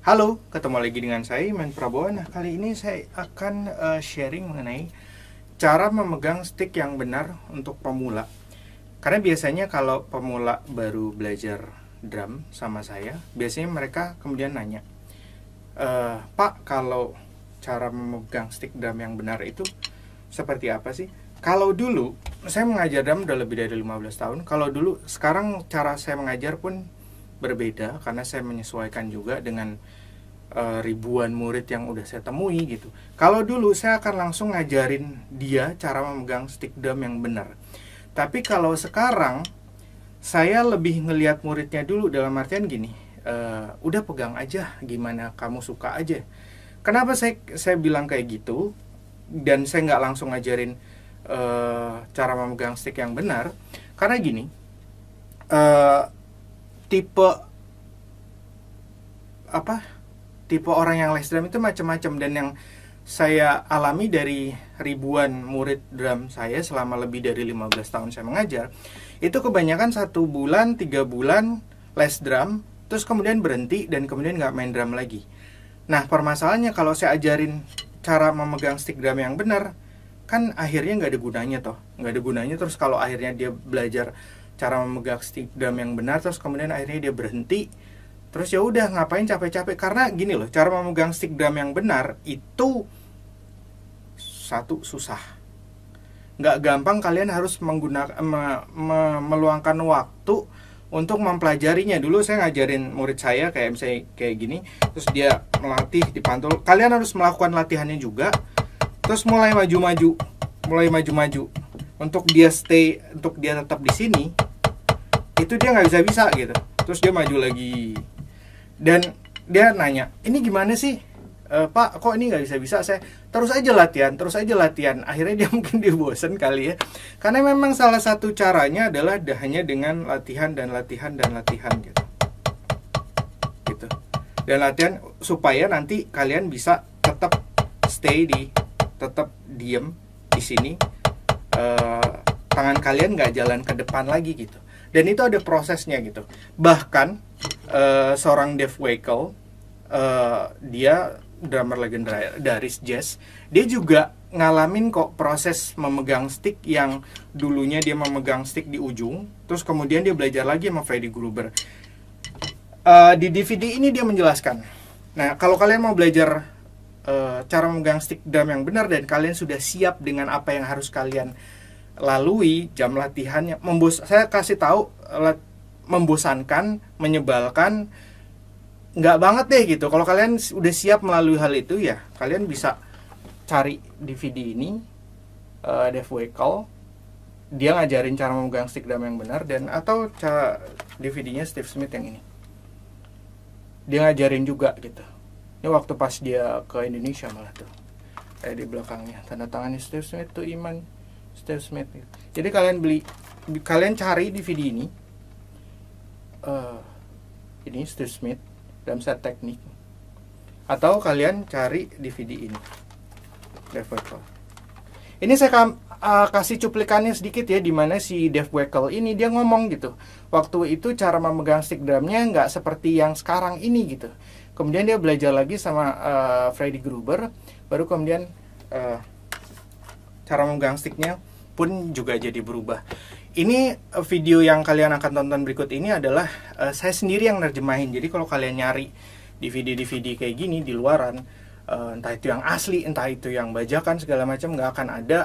Halo, ketemu lagi dengan saya Iman Prabowo. Nah, kali ini saya akan uh, sharing mengenai cara memegang stick yang benar untuk pemula. Karena biasanya kalau pemula baru belajar drum sama saya, biasanya mereka kemudian nanya, e, Pak, kalau cara memegang stick drum yang benar itu seperti apa sih? Kalau dulu, saya mengajar drum udah lebih dari 15 tahun. Kalau dulu, sekarang cara saya mengajar pun berbeda karena saya menyesuaikan juga dengan e, ribuan murid yang udah saya temui gitu. Kalau dulu saya akan langsung ngajarin dia cara memegang stick drum yang benar. Tapi kalau sekarang saya lebih ngelihat muridnya dulu dalam artian gini, e, udah pegang aja gimana kamu suka aja. Kenapa saya saya bilang kayak gitu dan saya nggak langsung ngajarin e, cara memegang stick yang benar? Karena gini, uh, tipe apa tipe orang yang les drum itu macam-macam dan yang saya alami dari ribuan murid drum saya selama lebih dari 15 tahun saya mengajar itu kebanyakan satu bulan tiga bulan les drum terus kemudian berhenti dan kemudian nggak main drum lagi nah permasalahannya kalau saya ajarin cara memegang stick drum yang benar kan akhirnya nggak ada gunanya toh nggak ada gunanya terus kalau akhirnya dia belajar cara memegang stick drum yang benar terus kemudian akhirnya dia berhenti terus ya udah ngapain capek-capek karena gini loh cara memegang stick drum yang benar itu satu susah nggak gampang kalian harus menggunakan me, me, meluangkan waktu untuk mempelajarinya dulu saya ngajarin murid saya kayak misalnya kayak gini terus dia melatih dipantul kalian harus melakukan latihannya juga terus mulai maju-maju mulai maju-maju untuk dia stay untuk dia tetap di sini itu dia nggak bisa bisa gitu terus dia maju lagi dan dia nanya ini gimana sih e, pak kok ini nggak bisa bisa saya terus aja latihan terus aja latihan akhirnya dia mungkin dia bosen kali ya karena memang salah satu caranya adalah hanya dengan latihan dan latihan dan latihan gitu gitu dan latihan supaya nanti kalian bisa tetap stay di tetap diem di sini e, tangan kalian nggak jalan ke depan lagi gitu dan itu ada prosesnya gitu bahkan uh, seorang Dave Wakel uh, eh, dia drummer legendaris jazz dia juga ngalamin kok proses memegang stick yang dulunya dia memegang stick di ujung terus kemudian dia belajar lagi sama Freddy Gruber uh, di DVD ini dia menjelaskan nah kalau kalian mau belajar uh, cara memegang stick drum yang benar dan kalian sudah siap dengan apa yang harus kalian lalui jam latihannya membos saya kasih tahu membosankan menyebalkan nggak banget deh gitu kalau kalian udah siap melalui hal itu ya kalian bisa cari DVD ini uh, Dev Wekel dia ngajarin cara memegang stick drum yang benar dan atau cara DVD-nya Steve Smith yang ini dia ngajarin juga gitu ini waktu pas dia ke Indonesia malah tuh kayak di belakangnya tanda tangannya Steve Smith tuh Iman Steve Smith jadi kalian beli kalian cari DVD ini uh, ini Steve Smith dalam set teknik atau kalian cari DVD ini Dave Weckl ini saya uh, kasih cuplikannya sedikit ya dimana si Dave Weckl ini dia ngomong gitu waktu itu cara memegang stick drumnya nggak seperti yang sekarang ini gitu kemudian dia belajar lagi sama uh, Freddy Gruber baru kemudian uh, cara memegang sticknya pun juga jadi berubah. Ini eh, video yang kalian akan tonton berikut ini adalah uh, saya sendiri yang nerjemahin. Jadi kalau kalian nyari DVD-DVD kayak gini di luaran, uh, entah itu yang asli, entah itu yang bajakan segala macam nggak akan ada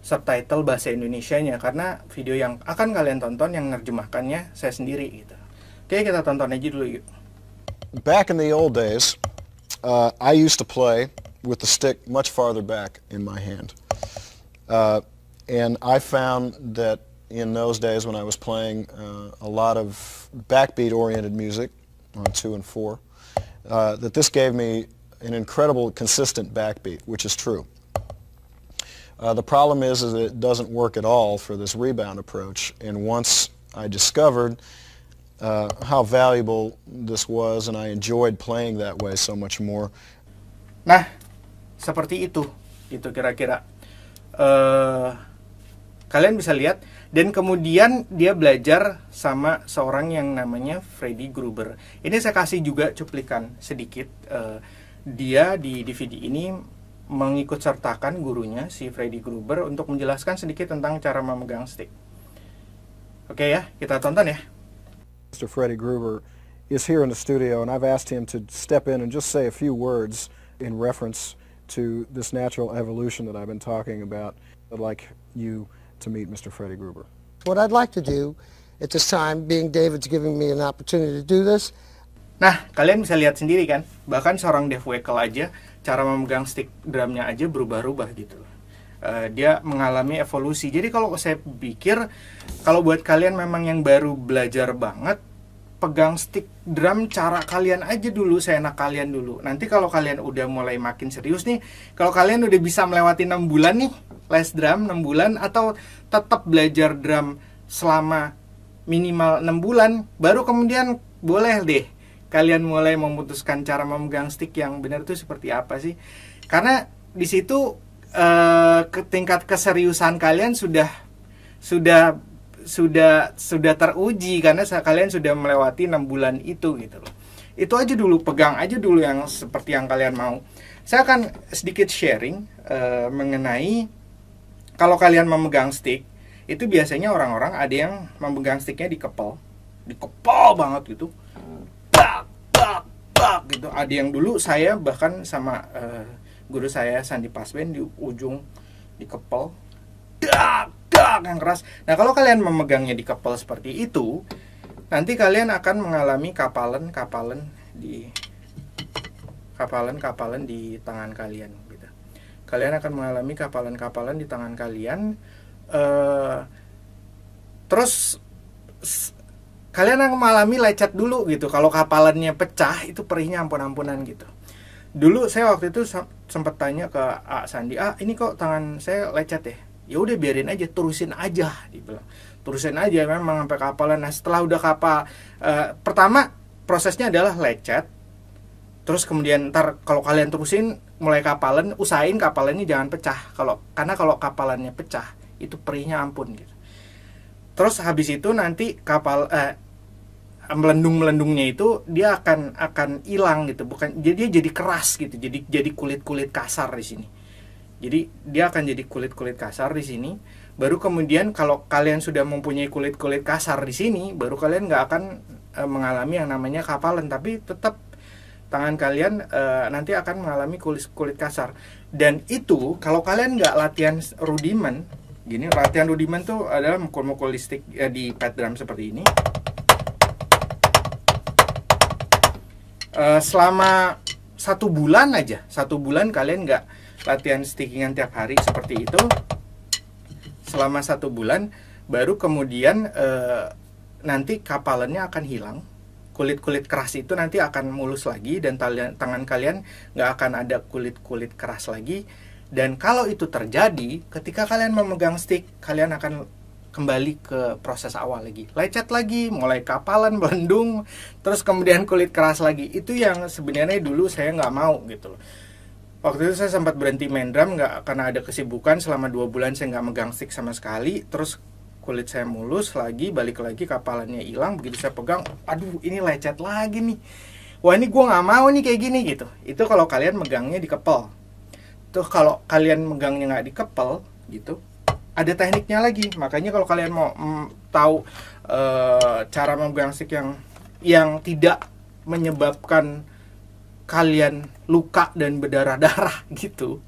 subtitle bahasa Indonesia-nya karena video yang akan kalian tonton yang nerjemahkannya saya sendiri gitu. Oke, kita tonton aja dulu yuk. Back in the old days, uh, I used to play with the stick much farther back in my hand. Uh, and I found that in those days when I was playing uh, a lot of backbeat-oriented music on two and four, uh, that this gave me an incredible consistent backbeat, which is true. Uh, the problem is, is that it doesn't work at all for this rebound approach. And once I discovered uh, how valuable this was and I enjoyed playing that way so much more. Nah, seperti itu. Itu kira-kira uh, kalian bisa lihat dan kemudian dia belajar sama seorang yang namanya Freddy Gruber. Ini saya kasih juga cuplikan sedikit. Uh, dia di DVD ini mengikut sertakan gurunya si Freddy Gruber untuk menjelaskan sedikit tentang cara memegang stick. Oke ya, kita tonton ya. Mr. Freddy Gruber is here in the studio and I've asked him to step in and just say a few words in reference to this natural evolution that I've been talking about. I'd like you to meet Mr. Freddy Gruber. What I'd like to do at this time, being David's giving me an opportunity to do this. Nah, kalian bisa lihat sendiri kan, bahkan seorang Dave Wakel aja, cara memegang stick drumnya aja berubah-ubah gitu. Uh, dia mengalami evolusi. Jadi kalau saya pikir, kalau buat kalian memang yang baru belajar banget, pegang stick drum cara kalian aja dulu saya seenak kalian dulu nanti kalau kalian udah mulai makin serius nih kalau kalian udah bisa melewati 6 bulan nih les drum 6 bulan atau tetap belajar drum selama minimal 6 bulan baru kemudian boleh deh kalian mulai memutuskan cara memegang stick yang benar tuh seperti apa sih karena di situ eh, tingkat keseriusan kalian sudah sudah sudah sudah teruji karena kalian sudah melewati enam bulan itu gitu loh itu aja dulu pegang aja dulu yang seperti yang kalian mau saya akan sedikit sharing uh, mengenai kalau kalian memegang stick itu biasanya orang-orang ada yang memegang sticknya di dikepel banget gitu bak bak bak gitu ada yang dulu saya bahkan sama uh, guru saya Sandi Pasben di ujung di dikepel dak dak yang keras. Nah, kalau kalian memegangnya di kepel seperti itu, nanti kalian akan mengalami kapalan-kapalan di kapalan-kapalan di tangan kalian gitu. Kalian akan mengalami kapalan-kapalan di tangan kalian uh, terus kalian akan mengalami lecet dulu gitu kalau kapalannya pecah itu perihnya ampun-ampunan gitu dulu saya waktu itu sempat tanya ke A Sandi ah ini kok tangan saya lecet ya ya udah biarin aja terusin aja dibilang terusin aja memang sampai kapalnya nah setelah udah kapal uh, pertama prosesnya adalah lecet terus kemudian ntar kalau kalian terusin mulai kapalan usahain ini jangan pecah kalau karena kalau kapalannya pecah itu perihnya ampun gitu terus habis itu nanti kapal eh, melendung melendungnya itu dia akan akan hilang gitu bukan jadi dia jadi keras gitu jadi jadi kulit kulit kasar di sini jadi dia akan jadi kulit-kulit kasar di sini. Baru kemudian kalau kalian sudah mempunyai kulit-kulit kasar di sini, baru kalian nggak akan e, mengalami yang namanya kapalan, tapi tetap tangan kalian e, nanti akan mengalami kulit-kulit kasar. Dan itu kalau kalian nggak latihan rudimen, gini latihan rudimen tuh adalah mukul-mukul listrik e, di pad drum seperti ini. E, selama satu bulan aja, satu bulan kalian nggak latihan stickingan tiap hari seperti itu selama satu bulan baru kemudian e, nanti kapalannya akan hilang kulit-kulit keras itu nanti akan mulus lagi dan tangan kalian nggak akan ada kulit-kulit keras lagi dan kalau itu terjadi ketika kalian memegang stick kalian akan kembali ke proses awal lagi lecet lagi mulai kapalan bendung terus kemudian kulit keras lagi itu yang sebenarnya dulu saya nggak mau gitu loh waktu itu saya sempat berhenti main drum nggak karena ada kesibukan selama dua bulan saya nggak megang stick sama sekali terus kulit saya mulus lagi balik lagi kapalannya hilang begitu saya pegang aduh ini lecet lagi nih wah ini gue nggak mau nih kayak gini gitu itu kalau kalian megangnya di kepel tuh kalau kalian megangnya nggak di kepel gitu ada tekniknya lagi makanya kalau kalian mau mm, tahu e, cara memegang stick yang yang tidak menyebabkan kalian luka dan berdarah-darah gitu.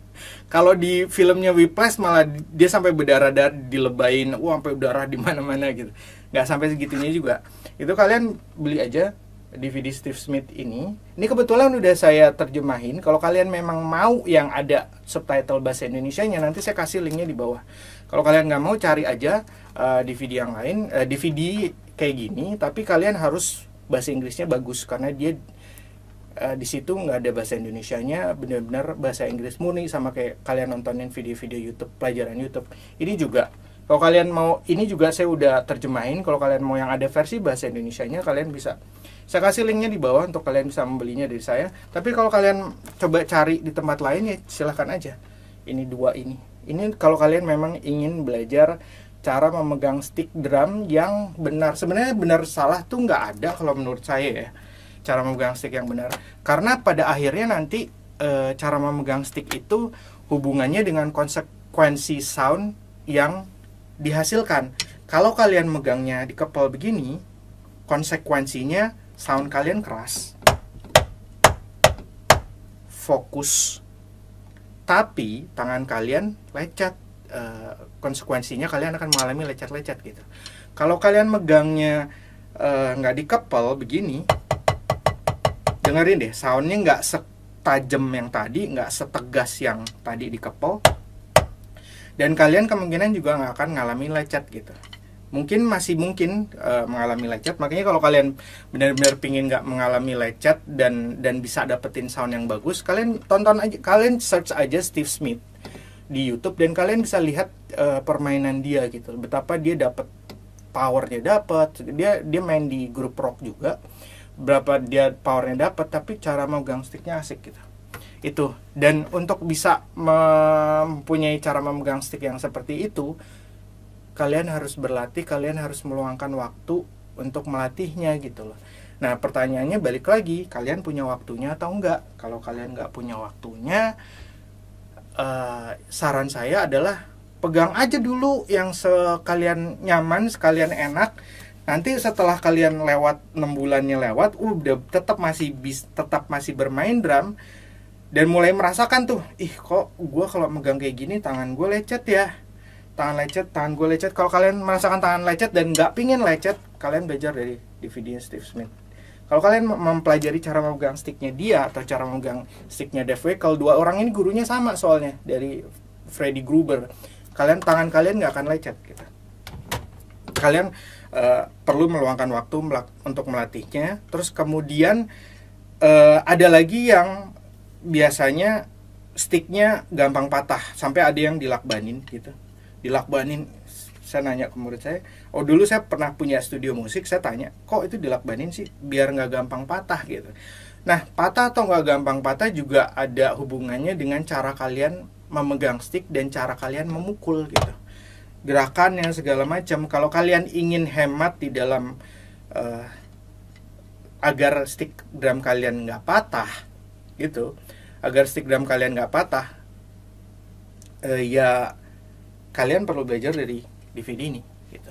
Kalau di filmnya Whiplash malah dia sampai berdarah-darah dilebain, wah sampai darah di mana-mana gitu. Nggak sampai segitunya juga. Itu kalian beli aja DVD Steve Smith ini. Ini kebetulan udah saya terjemahin. Kalau kalian memang mau yang ada subtitle bahasa Indonesia-nya, nanti saya kasih linknya di bawah. Kalau kalian nggak mau, cari aja uh, eh, DVD yang lain, uh, eh, DVD kayak gini. Tapi kalian harus bahasa Inggrisnya bagus karena dia uh, di situ nggak ada bahasa Indonesianya benar-benar bahasa Inggris murni sama kayak kalian nontonin video-video YouTube pelajaran YouTube ini juga kalau kalian mau ini juga saya udah terjemahin kalau kalian mau yang ada versi bahasa Indonesianya kalian bisa saya kasih linknya di bawah untuk kalian bisa membelinya dari saya tapi kalau kalian coba cari di tempat lain ya silahkan aja ini dua ini ini kalau kalian memang ingin belajar cara memegang stick drum yang benar sebenarnya benar salah tuh nggak ada kalau menurut saya ya cara memegang stick yang benar karena pada akhirnya nanti e, cara memegang stick itu hubungannya dengan konsekuensi sound yang dihasilkan kalau kalian megangnya di kepel begini konsekuensinya sound kalian keras fokus tapi tangan kalian lecet e, konsekuensinya kalian akan mengalami lecet-lecet gitu kalau kalian megangnya eh, nggak e, dikepel begini dengerin deh soundnya nggak setajam yang tadi nggak setegas yang tadi di kepel dan kalian kemungkinan juga nggak akan ngalami lecet gitu mungkin masih mungkin uh, mengalami lecet makanya kalau kalian benar-benar pingin nggak mengalami lecet dan dan bisa dapetin sound yang bagus kalian tonton aja kalian search aja Steve Smith di YouTube dan kalian bisa lihat uh, permainan dia gitu betapa dia dapat powernya dapat dia dia main di grup rock juga berapa dia powernya dapat tapi cara memegang sticknya asik gitu itu dan untuk bisa mempunyai cara memegang stick yang seperti itu kalian harus berlatih kalian harus meluangkan waktu untuk melatihnya gitu loh nah pertanyaannya balik lagi kalian punya waktunya atau enggak kalau kalian enggak punya waktunya uh, saran saya adalah pegang aja dulu yang sekalian nyaman sekalian enak nanti setelah kalian lewat enam bulannya lewat udah tetap masih bis tetap masih bermain drum dan mulai merasakan tuh ih kok gue kalau megang kayak gini tangan gue lecet ya tangan lecet tangan gue lecet kalau kalian merasakan tangan lecet dan nggak pingin lecet kalian belajar dari DVD Steve Smith kalau kalian mempelajari cara memegang sticknya dia atau cara memegang sticknya Dave kalau dua orang ini gurunya sama soalnya dari Freddy Gruber kalian tangan kalian nggak akan lecet gitu kalian uh, eh, perlu meluangkan waktu melak untuk melatihnya terus kemudian uh, ada lagi yang biasanya sticknya gampang patah sampai ada yang dilakbanin gitu dilakbanin saya nanya ke murid saya oh dulu saya pernah punya studio musik saya tanya kok itu dilakbanin sih biar nggak gampang patah gitu nah patah atau nggak gampang patah juga ada hubungannya dengan cara kalian memegang stick dan cara kalian memukul gitu gerakan yang segala macam kalau kalian ingin hemat di dalam uh, agar stick drum kalian nggak patah gitu agar stick drum kalian nggak patah uh, ya kalian perlu belajar dari DVD ini gitu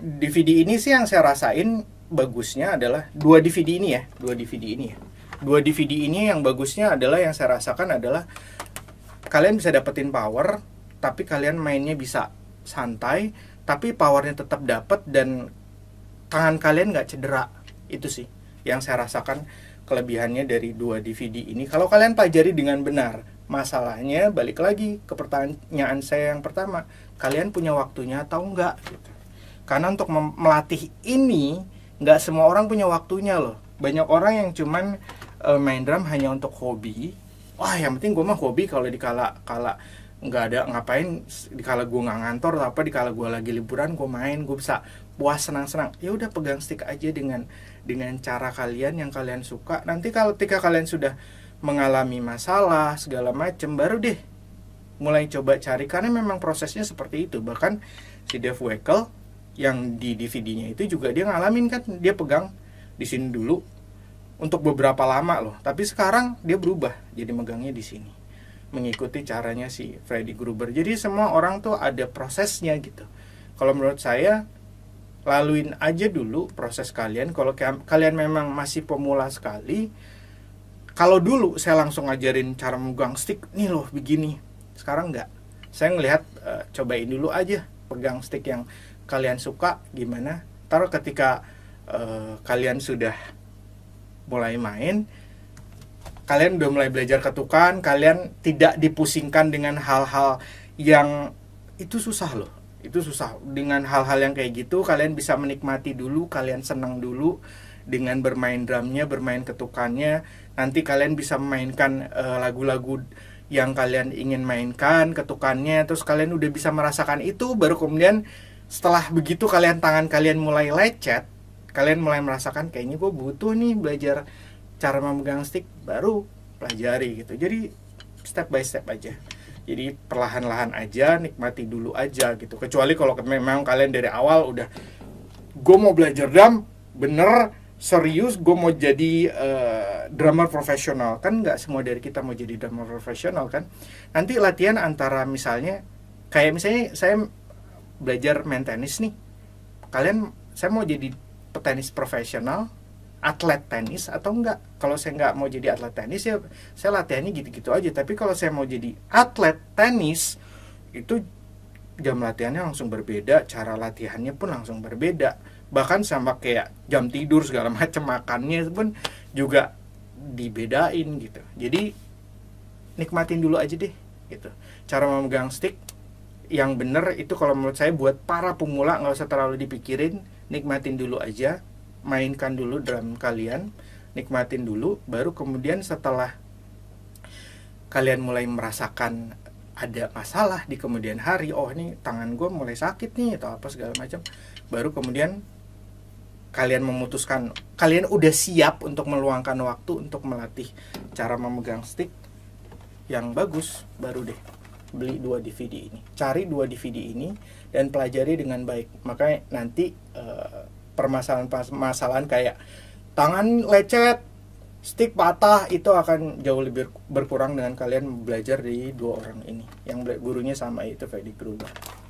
DVD ini sih yang saya rasain bagusnya adalah dua DVD ini ya dua DVD ini ya dua DVD ini yang bagusnya adalah yang saya rasakan adalah kalian bisa dapetin power tapi kalian mainnya bisa santai tapi powernya tetap dapat dan tangan kalian nggak cedera itu sih yang saya rasakan kelebihannya dari dua DVD ini kalau kalian pelajari dengan benar masalahnya balik lagi ke pertanyaan saya yang pertama kalian punya waktunya atau enggak gitu. karena untuk melatih ini nggak semua orang punya waktunya loh banyak orang yang cuman eh, main drum hanya untuk hobi wah yang penting gue mah hobi kalau dikala kala nggak ada ngapain di dikala gue nggak ngantor atau apa dikala gue lagi liburan gue main gue bisa puas senang-senang ya udah pegang stick aja dengan dengan cara kalian yang kalian suka nanti kalau ketika kalian sudah mengalami masalah segala macem baru deh mulai coba cari karena memang prosesnya seperti itu bahkan si Dev Wekel yang di DVD-nya itu juga dia ngalamin kan dia pegang di sini dulu untuk beberapa lama loh tapi sekarang dia berubah jadi megangnya di sini mengikuti caranya si Freddy Gruber. Jadi semua orang tuh ada prosesnya gitu. Kalau menurut saya laluin aja dulu proses kalian. Kalau kalian memang masih pemula sekali, kalau dulu saya langsung ngajarin cara memegang stick nih loh begini. Sekarang enggak. Saya ngelihat e, cobain dulu aja pegang stick yang kalian suka gimana. Taruh ketika e, kalian sudah mulai main, kalian udah mulai belajar ketukan kalian tidak dipusingkan dengan hal-hal yang itu susah loh itu susah dengan hal-hal yang kayak gitu kalian bisa menikmati dulu kalian senang dulu dengan bermain drumnya bermain ketukannya nanti kalian bisa memainkan lagu eh, lagu-lagu yang kalian ingin mainkan ketukannya terus kalian udah bisa merasakan itu baru kemudian setelah begitu kalian tangan kalian mulai lecet kalian mulai merasakan kayaknya gue butuh nih belajar cara memegang stick baru pelajari gitu jadi step by step aja jadi perlahan-lahan aja nikmati dulu aja gitu kecuali kalau memang kalian dari awal udah gue mau belajar drum bener serius gue mau jadi uh, drummer profesional kan nggak semua dari kita mau jadi drummer profesional kan nanti latihan antara misalnya kayak misalnya saya belajar main tenis nih kalian saya mau jadi petenis profesional atlet tenis atau enggak kalau saya nggak mau jadi atlet tenis ya saya latihannya gitu-gitu aja tapi kalau saya mau jadi atlet tenis itu jam latihannya langsung berbeda cara latihannya pun langsung berbeda bahkan sama kayak jam tidur segala macam makannya pun juga dibedain gitu jadi nikmatin dulu aja deh gitu cara memegang stick yang bener itu kalau menurut saya buat para pemula nggak usah terlalu dipikirin nikmatin dulu aja mainkan dulu drum kalian, nikmatin dulu, baru kemudian setelah kalian mulai merasakan ada masalah di kemudian hari, oh ini tangan gue mulai sakit nih atau apa segala macam, baru kemudian kalian memutuskan kalian udah siap untuk meluangkan waktu untuk melatih cara memegang stick yang bagus baru deh beli dua DVD ini cari dua DVD ini dan pelajari dengan baik makanya nanti uh, permasalahan-permasalahan kayak tangan lecet, stick patah itu akan jauh lebih berkurang dengan kalian belajar di dua orang ini yang gurunya sama itu Freddy Krueger.